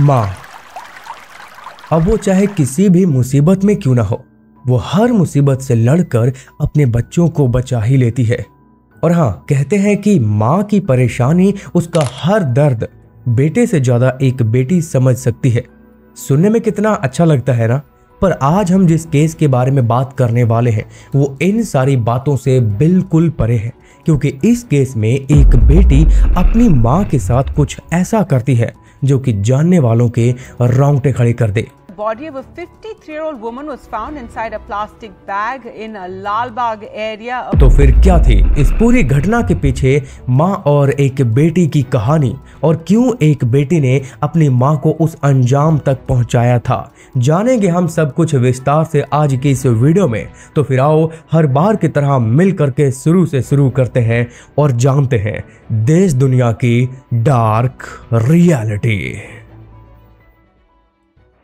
माँ अब वो चाहे किसी भी मुसीबत में क्यों ना हो वो हर मुसीबत से लड़कर अपने बच्चों को बचा ही लेती है और हाँ कहते हैं कि माँ की परेशानी उसका हर दर्द बेटे से ज्यादा एक बेटी समझ सकती है सुनने में कितना अच्छा लगता है ना पर आज हम जिस केस के बारे में बात करने वाले हैं वो इन सारी बातों से बिल्कुल परे है क्योंकि इस केस में एक बेटी अपनी माँ के साथ कुछ ऐसा करती है जो कि जानने वालों के रोंगटे खड़े कर दे body of a 53 year old woman was found inside a plastic bag in a Lalbagh area. तो फिर क्या थी इस पूरी घटना के पीछे माँ और एक बेटी की कहानी और क्यों एक बेटी ने अपनी माँ को उस अंजाम तक पहुँचाया था जानेंगे हम सब कुछ विस्तार से आज की इस वीडियो में तो फिर आओ हर बार की तरह मिल करके शुरू से शुरू करते हैं और जानते हैं देश दुनिया की डार्क रियलिटी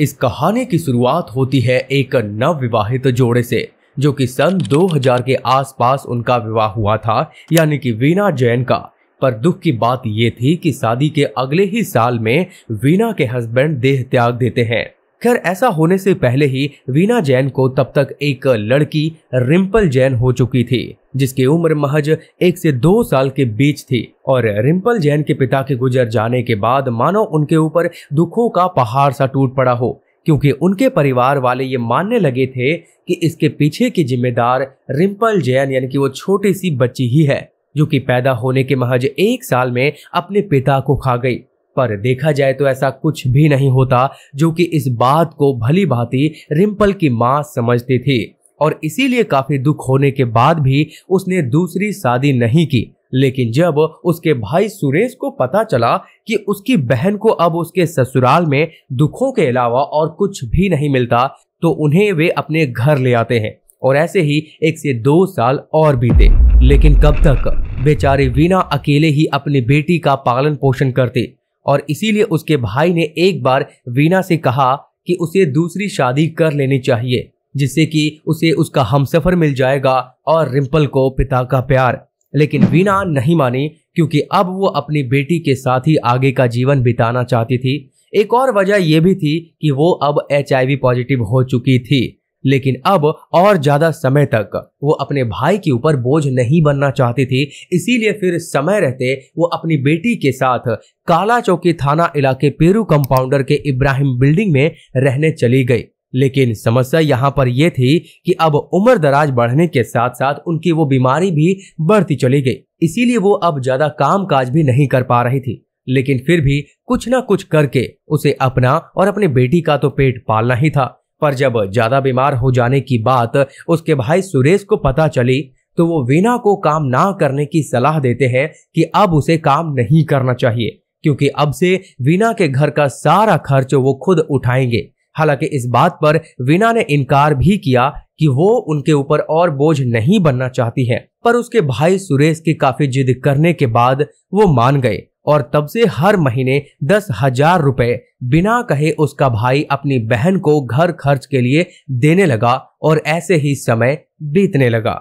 इस कहानी की शुरुआत होती है एक नवविवाहित जोड़े से जो कि सन 2000 के आसपास उनका विवाह हुआ था यानी कि वीणा जैन का पर दुख की बात यह थी कि शादी के अगले ही साल में वीणा के हस्बैंड देह त्याग देते हैं खैर ऐसा होने से पहले ही वीना जैन को तब तक एक लड़की रिम्पल जैन हो चुकी थी जिसकी उम्र महज एक से दो साल के बीच थी और रिम्पल जैन के पिता के गुजर जाने के बाद मानो उनके ऊपर दुखों का पहाड़ सा टूट पड़ा हो क्योंकि उनके परिवार वाले ये मानने लगे थे कि इसके पीछे की जिम्मेदार रिम्पल जैन यानी कि वो छोटी सी बच्ची ही है जो कि पैदा होने के महज एक साल में अपने पिता को खा गई पर देखा जाए तो ऐसा कुछ भी नहीं होता जो कि इस बात को भली भांति रिम्पल की माँ समझती थी और इसीलिए काफी दुख होने के बाद भी उसने दूसरी शादी नहीं की लेकिन जब उसके भाई सुरेश को पता चला कि उसकी बहन को अब उसके ससुराल में दुखों के अलावा और कुछ भी नहीं मिलता तो उन्हें वे अपने घर ले आते हैं और ऐसे ही एक से दो साल और बीते लेकिन कब तक बेचारी वीना अकेले ही अपनी बेटी का पालन पोषण करती और इसीलिए उसके भाई ने एक बार वीणा से कहा कि उसे दूसरी शादी कर लेनी चाहिए जिससे कि उसे उसका हमसफर मिल जाएगा और रिम्पल को पिता का प्यार लेकिन वीणा नहीं मानी क्योंकि अब वो अपनी बेटी के साथ ही आगे का जीवन बिताना चाहती थी एक और वजह यह भी थी कि वो अब एच पॉजिटिव हो चुकी थी लेकिन अब और ज्यादा समय तक वो अपने भाई के ऊपर बोझ नहीं बनना चाहती थी इसीलिए फिर समय रहते वो अपनी बेटी के साथ काला चौकी थाना इलाके पेरू कंपाउंडर के इब्राहिम बिल्डिंग में रहने चली गई लेकिन समस्या यहाँ पर यह थी कि अब उम्र दराज बढ़ने के साथ साथ उनकी वो बीमारी भी बढ़ती चली गई इसीलिए वो अब ज्यादा काम काज भी नहीं कर पा रही थी लेकिन फिर भी कुछ ना कुछ करके उसे अपना और अपनी बेटी का तो पेट पालना ही था पर जब ज्यादा बीमार हो जाने की बात उसके भाई सुरेश को पता चली तो वो वीना को काम ना करने की सलाह देते हैं कि अब उसे काम नहीं करना चाहिए क्योंकि अब से वीना के घर का सारा खर्च वो खुद उठाएंगे हालांकि इस बात पर वीना ने इनकार भी किया कि वो उनके ऊपर और बोझ नहीं बनना चाहती है पर उसके भाई सुरेश की काफी जिद करने के बाद वो मान गए और तब से हर महीने दस हजार रुपए बिना कहे उसका भाई अपनी बहन को घर खर्च के लिए देने लगा और ऐसे ही समय बीतने लगा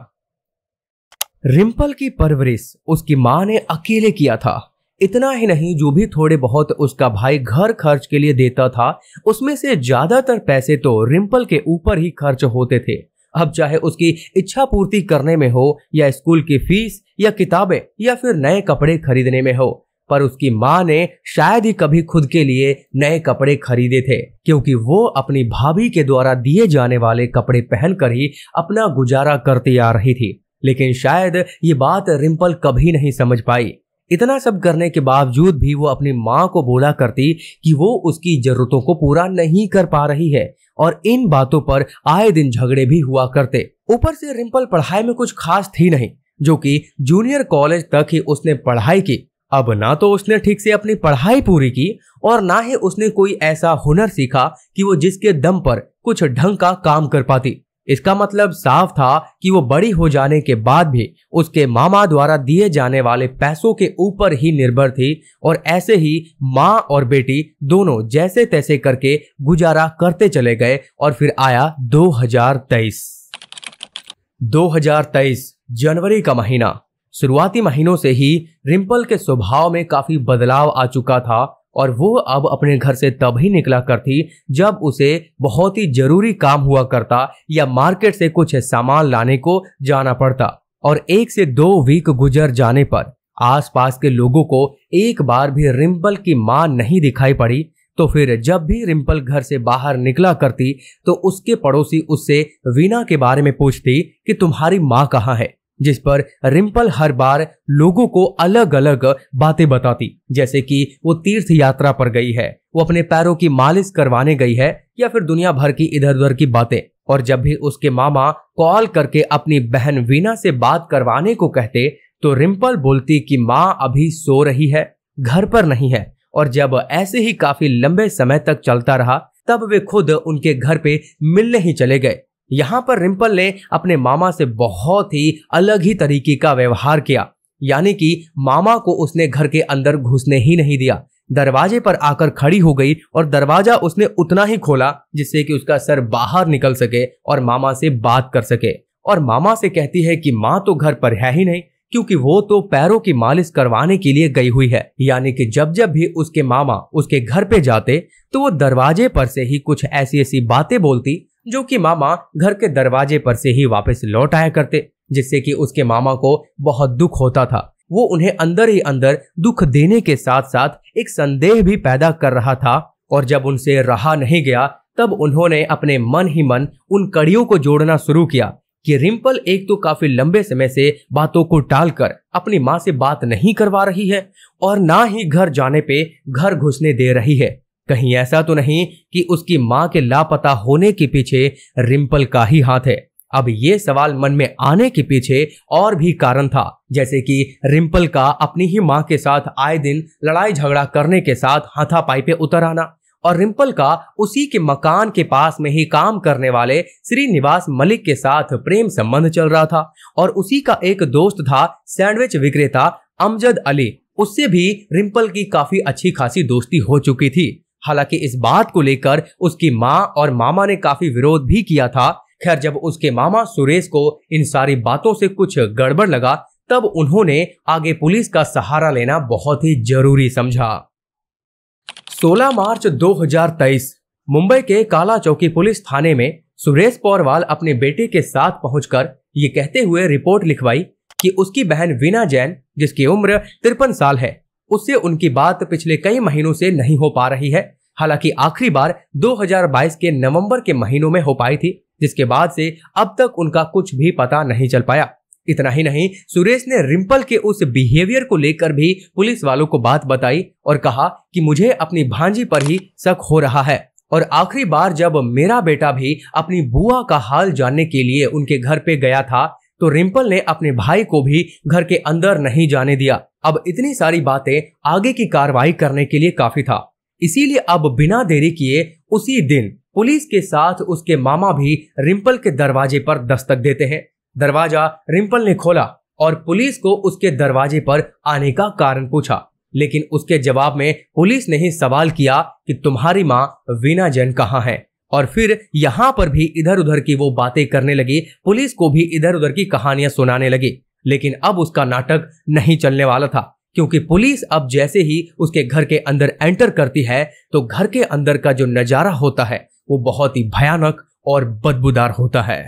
रिम्पल की परवरिश उसकी माँ ने अकेले किया था इतना ही नहीं जो भी थोड़े बहुत उसका भाई घर खर्च के लिए देता था उसमें से ज्यादातर पैसे तो रिम्पल के ऊपर ही खर्च होते थे अब चाहे उसकी इच्छा पूर्ति करने में हो या स्कूल की फीस या किताबें या फिर नए कपड़े खरीदने में हो पर उसकी माँ ने शायद ही कभी खुद के लिए नए कपड़े खरीदे थे क्योंकि वो अपनी भाभी के द्वारा दिए जाने वाले कपड़े पहनकर ही अपना गुजारा करती आ रही थी लेकिन शायद ये बात रिम्पल कभी नहीं समझ पाई इतना सब करने के बावजूद भी वो अपनी माँ को बोला करती कि वो उसकी जरूरतों को पूरा नहीं कर पा रही है और इन बातों पर आए दिन झगड़े भी हुआ करते ऊपर से रिम्पल पढ़ाई में कुछ खास थी नहीं जो कि जूनियर कॉलेज तक ही उसने पढ़ाई की अब ना तो उसने ठीक से अपनी पढ़ाई पूरी की और ना ही उसने कोई ऐसा हुनर सीखा कि वो जिसके दम पर कुछ ढंग का काम कर पाती इसका मतलब साफ था कि वो बड़ी हो जाने के बाद भी उसके मामा द्वारा दिए जाने वाले पैसों के ऊपर ही निर्भर थी और ऐसे ही माँ और बेटी दोनों जैसे तैसे करके गुजारा करते चले गए और फिर आया 2023 2023 जनवरी का महीना शुरुआती महीनों से ही रिम्पल के स्वभाव में काफी बदलाव आ चुका था और वो अब अपने घर से तब ही निकला करती जब उसे बहुत ही जरूरी काम हुआ करता या मार्केट से कुछ सामान लाने को जाना पड़ता और एक से दो वीक गुजर जाने पर आसपास के लोगों को एक बार भी रिम्पल की मां नहीं दिखाई पड़ी तो फिर जब भी रिम्पल घर से बाहर निकला करती तो उसके पड़ोसी उससे वीना के बारे में पूछती कि तुम्हारी माँ कहाँ है जिस पर रिम्पल हर बार लोगों को अलग अलग बातें बताती जैसे कि वो तीर्थ यात्रा पर गई है वो अपने पैरों की मालिश करवाने गई है या फिर दुनिया भर की इधर उधर की बातें और जब भी उसके मामा कॉल करके अपनी बहन वीना से बात करवाने को कहते तो रिम्पल बोलती कि माँ अभी सो रही है घर पर नहीं है और जब ऐसे ही काफी लंबे समय तक चलता रहा तब वे खुद उनके घर पे मिलने ही चले गए यहाँ पर रिम्पल ने अपने मामा से बहुत ही अलग ही तरीके का व्यवहार किया यानी कि मामा को उसने घर के अंदर घुसने ही नहीं दिया दरवाजे पर आकर खड़ी हो गई और दरवाजा उसने उतना ही खोला जिससे कि उसका सर बाहर निकल सके और मामा से बात कर सके और मामा से कहती है कि माँ तो घर पर है ही नहीं क्योंकि वो तो पैरों की मालिश करवाने के लिए गई हुई है यानी कि जब जब भी उसके मामा उसके घर पे जाते तो वो दरवाजे पर से ही कुछ ऐसी ऐसी बातें बोलती जो कि मामा घर के दरवाजे पर से ही वापस लौट आया करते जिससे कि उसके मामा को बहुत दुख होता था वो उन्हें अंदर ही अंदर दुख देने के साथ साथ एक संदेह भी पैदा कर रहा था और जब उनसे रहा नहीं गया तब उन्होंने अपने मन ही मन उन कड़ियों को जोड़ना शुरू किया कि रिम्पल एक तो काफी लंबे समय से बातों को टालकर अपनी माँ से बात नहीं करवा रही है और ना ही घर जाने पे घर घुसने दे रही है कहीं ऐसा तो नहीं कि उसकी मां के लापता होने के पीछे रिंपल का ही हाथ है अब ये सवाल मन में आने के पीछे और भी कारण था जैसे कि रिंपल का अपनी ही मां के साथ आए दिन लड़ाई झगड़ा करने के साथ हाथापाई पे उतर आना और रिंपल का उसी के मकान के पास में ही काम करने वाले श्रीनिवास मलिक के साथ प्रेम संबंध चल रहा था और उसी का एक दोस्त था सैंडविच विक्रेता अमजद अली उससे भी रिंपल की काफी अच्छी खासी दोस्ती हो चुकी थी हालांकि इस बात को लेकर उसकी माँ और मामा ने काफी विरोध भी किया था खैर जब उसके मामा सुरेश को इन सारी बातों से कुछ गड़बड़ लगा तब उन्होंने आगे पुलिस का सहारा लेना बहुत ही जरूरी समझा 16 मार्च 2023 मुंबई के काला चौकी पुलिस थाने में सुरेश पौरवाल अपने बेटे के साथ पहुंचकर ये कहते हुए रिपोर्ट लिखवाई कि उसकी बहन वीना जैन जिसकी उम्र तिरपन साल है उससे उनकी बात पिछले कई महीनों से नहीं हो पा रही है हालांकि आखिरी बार 2022 के नवंबर के महीनों में हो पाई थी जिसके बाद से अब तक उनका कुछ भी पता नहीं चल पाया इतना ही नहीं सुरेश ने रिम्पल के उस बिहेवियर को लेकर भी पुलिस वालों को बात बताई और कहा कि मुझे अपनी भांजी पर ही शक हो रहा है और आखिरी बार जब मेरा बेटा भी अपनी बुआ का हाल जानने के लिए उनके घर पे गया था तो रिम्पल ने अपने भाई को भी घर के अंदर नहीं जाने दिया अब इतनी सारी बातें आगे की कार्रवाई करने के लिए काफी था इसीलिए अब बिना देरी किए उसी दिन पुलिस के साथ उसके मामा भी रिम्पल के दरवाजे पर दस्तक देते हैं दरवाजा रिम्पल ने खोला और पुलिस को उसके दरवाजे पर आने का कारण पूछा लेकिन उसके जवाब में पुलिस ने ही सवाल किया कि तुम्हारी माँ वीना जैन कहाँ है और फिर यहाँ पर भी इधर उधर की वो बातें करने लगी पुलिस को भी इधर उधर की कहानियां सुनाने लगी लेकिन अब उसका नाटक नहीं चलने वाला था क्योंकि पुलिस अब जैसे ही उसके घर के अंदर एंटर करती है तो घर के अंदर का जो नजारा होता है वो बहुत ही भयानक और बदबूदार होता है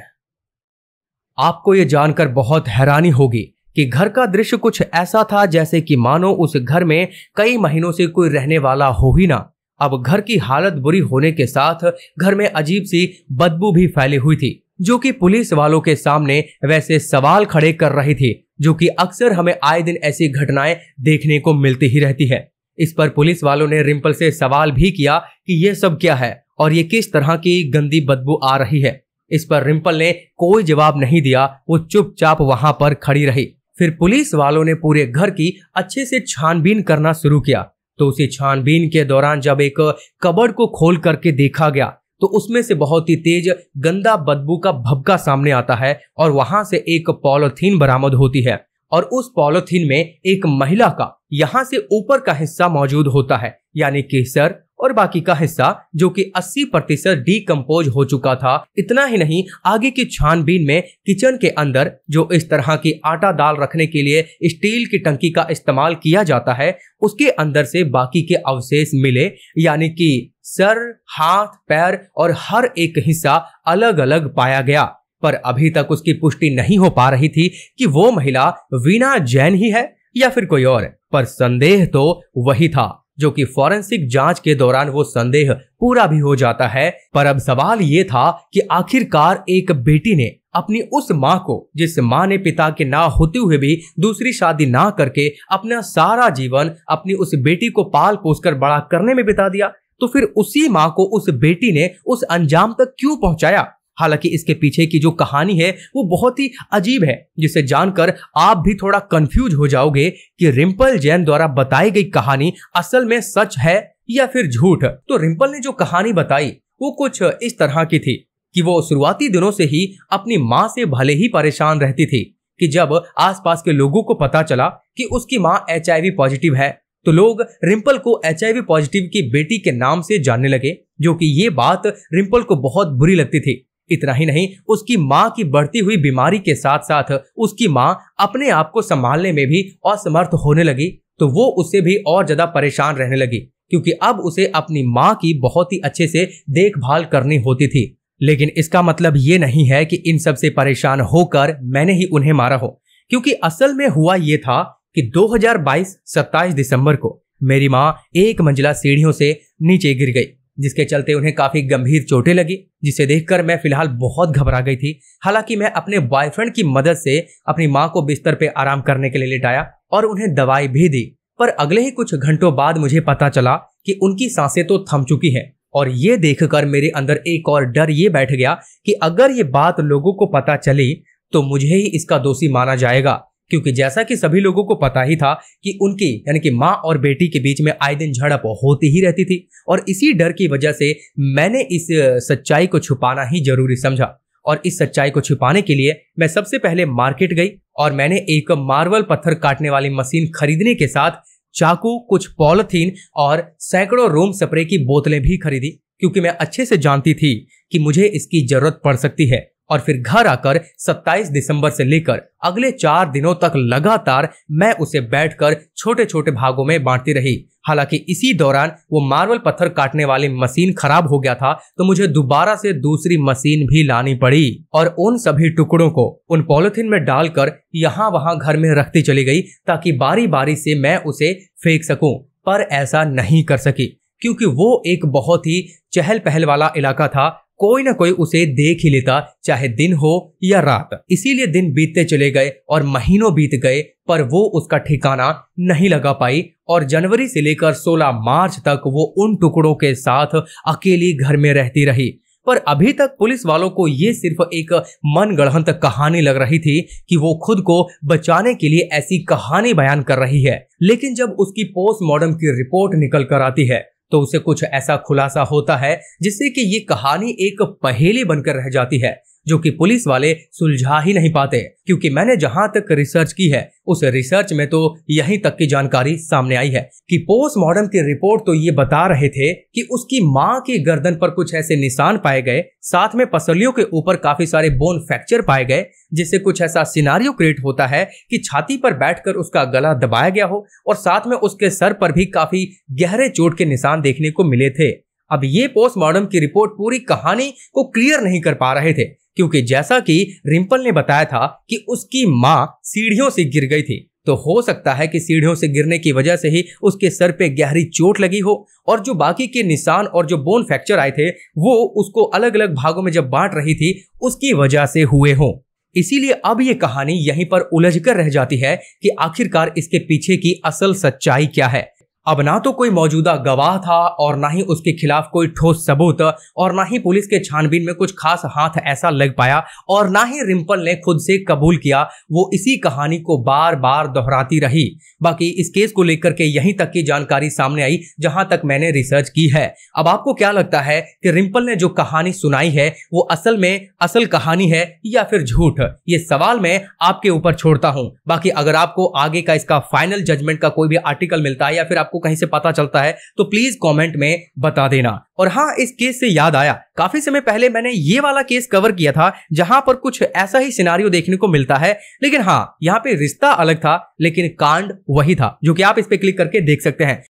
आपको ये जानकर बहुत हैरानी होगी कि घर का दृश्य कुछ ऐसा था जैसे कि मानो उस घर में कई महीनों से कोई रहने वाला हो ही ना अब घर की हालत बुरी होने के साथ घर में अजीब सी बदबू भी फैली हुई थी जो कि पुलिस वालों के सामने वैसे सवाल खड़े कर रही थी जो कि अक्सर हमें आए दिन ऐसी घटनाएं देखने को मिलती ही रहती है इस पर पुलिस वालों ने रिम्पल से सवाल भी किया कि ये सब क्या है और ये किस तरह की गंदी बदबू आ रही है इस पर रिम्पल ने कोई जवाब नहीं दिया वो चुपचाप वहां पर खड़ी रही फिर पुलिस वालों ने पूरे घर की अच्छे से छानबीन करना शुरू किया तो उसे छानबीन के दौरान जब एक कबर को खोल करके देखा गया तो उसमें से बहुत ही तेज गंदा बदबू का भबका सामने आता है और वहां से एक पॉलोथीन बरामद होती है और उस पॉलोथीन में एक महिला का यहाँ से ऊपर का हिस्सा मौजूद होता है यानी कि सर और बाकी का हिस्सा जो कि 80 प्रतिशत कम्पोज हो चुका था इतना ही नहीं आगे की छानबीन में किचन के अंदर जो इस तरह की आटा दाल रखने के लिए स्टील की टंकी का इस्तेमाल किया जाता है उसके अंदर से बाकी के अवशेष मिले यानी कि सर हाथ पैर और हर एक हिस्सा अलग अलग पाया गया पर अभी तक उसकी पुष्टि नहीं हो पा रही थी कि वो महिला वीना जैन ही है या फिर कोई और पर संदेह तो वही था जो कि फॉरेंसिक जांच के दौरान वो संदेह पूरा भी हो जाता है पर अब सवाल ये था कि आखिरकार एक बेटी ने अपनी उस माँ को जिस माँ ने पिता के ना होते हुए भी दूसरी शादी ना करके अपना सारा जीवन अपनी उस बेटी को पाल पोस कर बड़ा करने में बिता दिया तो फिर उसी माँ को उस बेटी ने उस अंजाम तक क्यों पहुंचाया हालांकि इसके पीछे की जो कहानी है वो बहुत ही अजीब है जिसे जानकर आप भी थोड़ा कंफ्यूज हो जाओगे कि रिंपल जैन द्वारा बताई गई कहानी असल में सच है या फिर झूठ तो रिंपल ने जो कहानी बताई वो कुछ इस तरह की थी कि वो शुरुआती दिनों से ही अपनी माँ से भले ही परेशान रहती थी कि जब आसपास के लोगों को पता चला कि उसकी माँ एच पॉजिटिव है तो लोग रिंपल को एच पॉजिटिव की बेटी के नाम से जानने लगे जो कि ये बात रिंपल को बहुत बुरी लगती थी इतना ही नहीं उसकी मां की बढ़ती हुई बीमारी के साथ साथ उसकी मां अपने आप को संभालने में भी असमर्थ होने लगी तो वो उससे भी और ज्यादा परेशान रहने लगी क्योंकि अब उसे अपनी माँ की बहुत ही अच्छे से देखभाल करनी होती थी लेकिन इसका मतलब ये नहीं है कि इन सबसे परेशान होकर मैंने ही उन्हें मारा हो क्योंकि असल में हुआ ये था कि 2022 27 दिसंबर को मेरी माँ एक मंजिला सीढ़ियों से नीचे गिर गई जिसके चलते उन्हें काफी गंभीर चोटें लगी जिसे देखकर मैं फिलहाल बहुत घबरा गई थी हालांकि मैं अपने बॉयफ्रेंड की मदद से अपनी माँ को बिस्तर पे आराम करने के लिए लेटाया और उन्हें दवाई भी दी पर अगले ही कुछ घंटों बाद मुझे पता चला कि उनकी सांसें तो थम चुकी हैं और ये देखकर मेरे अंदर एक और डर ये बैठ गया कि अगर ये बात लोगों को पता चली तो मुझे ही इसका दोषी माना जाएगा क्योंकि जैसा कि सभी लोगों को पता ही था कि उनकी यानी कि माँ और बेटी के बीच में आए दिन झड़प होती ही रहती थी और इसी डर की वजह से मैंने इस सच्चाई को छुपाना ही जरूरी समझा और इस सच्चाई को छुपाने के लिए मैं सबसे पहले मार्केट गई और मैंने एक मार्बल पत्थर काटने वाली मशीन खरीदने के साथ चाकू कुछ पॉलिथीन और सैकड़ों रोम स्प्रे की बोतलें भी खरीदी क्योंकि मैं अच्छे से जानती थी कि मुझे इसकी जरूरत पड़ सकती है और फिर घर आकर 27 दिसंबर से लेकर अगले चार दिनों तक लगातार मैं उसे बैठकर छोटे छोटे भागों में बांटती रही हालांकि इसी दौरान वो मार्बल पत्थर काटने वाली मशीन खराब हो गया था तो मुझे दोबारा से दूसरी मशीन भी लानी पड़ी और उन सभी टुकड़ों को उन पॉलिथिन में डालकर यहाँ वहाँ घर में रखती चली गई ताकि बारी बारी से मैं उसे फेंक सकूं पर ऐसा नहीं कर सकी क्योंकि वो एक बहुत ही चहल पहल वाला इलाका था कोई ना कोई उसे देख ही लेता चाहे दिन हो या रात इसीलिए दिन बीतते चले गए और महीनों बीत गए पर वो उसका ठिकाना नहीं लगा पाई और जनवरी से लेकर 16 मार्च तक वो उन टुकड़ों के साथ अकेली घर में रहती रही पर अभी तक पुलिस वालों को ये सिर्फ एक मनगढ़ंत कहानी लग रही थी कि वो खुद को बचाने के लिए ऐसी कहानी बयान कर रही है लेकिन जब उसकी पोस्टमार्टम की रिपोर्ट निकल कर आती है तो उसे कुछ ऐसा खुलासा होता है जिससे कि ये कहानी एक पहेली बनकर रह जाती है जो कि पुलिस वाले सुलझा ही नहीं पाते क्योंकि मैंने जहां तक रिसर्च की है उस रिसर्च में तो यहीं तक की जानकारी सामने आई है कि पोस्टमार्टम की रिपोर्ट तो ये बता रहे थे कि उसकी मां की गर्दन पर कुछ ऐसे निशान पाए गए साथ में पसलियों के ऊपर काफी सारे बोन फ्रैक्चर पाए गए जिससे कुछ ऐसा सिनारियो क्रिएट होता है कि छाती पर बैठकर उसका गला दबाया गया हो और साथ में उसके सर पर भी काफी गहरे चोट के निशान देखने को मिले थे अब ये पोस्टमार्टम की रिपोर्ट पूरी कहानी को क्लियर नहीं कर पा रहे थे क्योंकि जैसा कि रिम्पल ने बताया था कि उसकी माँ सीढ़ियों से गिर गई थी तो हो सकता है कि सीढ़ियों से गिरने की वजह से ही उसके सर पे गहरी चोट लगी हो और जो बाकी के निशान और जो बोन फ्रैक्चर आए थे वो उसको अलग अलग भागों में जब बांट रही थी उसकी वजह से हुए हों इसीलिए अब ये कहानी यहीं पर उलझ कर रह जाती है कि आखिरकार इसके पीछे की असल सच्चाई क्या है अब ना तो कोई मौजूदा गवाह था और ना ही उसके खिलाफ कोई ठोस सबूत और ना ही पुलिस के छानबीन में कुछ खास हाथ ऐसा लग पाया और ना ही रिंपल ने खुद से कबूल किया वो इसी कहानी को बार बार दोहराती रही बाकी इस केस को लेकर के यहीं तक की जानकारी सामने आई जहां तक मैंने रिसर्च की है अब आपको क्या लगता है कि रिंपल ने जो कहानी सुनाई है वो असल में असल कहानी है या फिर झूठ ये सवाल मैं आपके ऊपर छोड़ता हूँ बाकी अगर आपको आगे का इसका फाइनल जजमेंट का कोई भी आर्टिकल मिलता है या फिर आप आपको कहीं से पता चलता है तो प्लीज कॉमेंट में बता देना और हाँ इस केस से याद आया काफी समय पहले मैंने ये वाला केस कवर किया था जहां पर कुछ ऐसा ही सिनारियो देखने को मिलता है लेकिन हाँ यहाँ पे रिश्ता अलग था लेकिन कांड वही था जो कि आप इस पे क्लिक करके देख सकते हैं